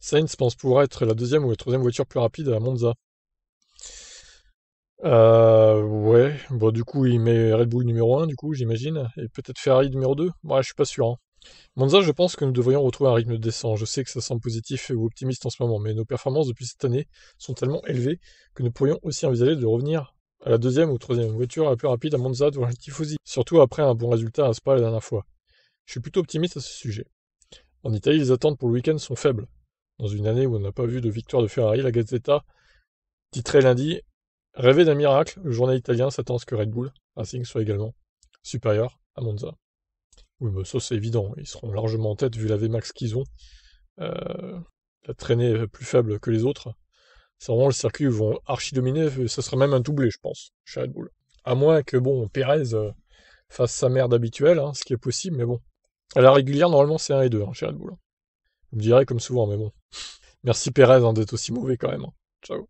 Sainz pense pouvoir être la deuxième ou la troisième voiture plus rapide à Monza. Euh, ouais, bon du coup il met Red Bull numéro 1 du coup j'imagine, et peut-être Ferrari numéro 2 Ouais, je suis pas sûr. Hein. Monza, je pense que nous devrions retrouver un rythme de descente. Je sais que ça semble positif ou optimiste en ce moment, mais nos performances depuis cette année sont tellement élevées que nous pourrions aussi envisager de revenir à la deuxième ou troisième voiture la plus rapide à Monza devant le Tifosi, surtout après un bon résultat à Spa la dernière fois. Je suis plutôt optimiste à ce sujet. En Italie, les attentes pour le week-end sont faibles dans une année où on n'a pas vu de victoire de Ferrari, la Gazzetta titrait lundi Rêver d'un miracle, le journal italien s'attend à ce que Red Bull Racing soit également supérieur à Monza. Oui, mais ça c'est évident, ils seront largement en tête vu la VMAX qu'ils ont. Euh, la traînée plus faible que les autres. C'est vraiment le circuit ils vont archi-dominer, ça sera même un doublé, je pense, chez Red Bull. À moins que, bon, Pérez euh, fasse sa merde habituelle, hein, ce qui est possible, mais bon. À la régulière, normalement, c'est 1 et 2 hein, chez Red Bull. Vous me direz comme souvent, mais bon. Merci Pérez hein, d'être aussi mauvais quand même. Hein. Ciao.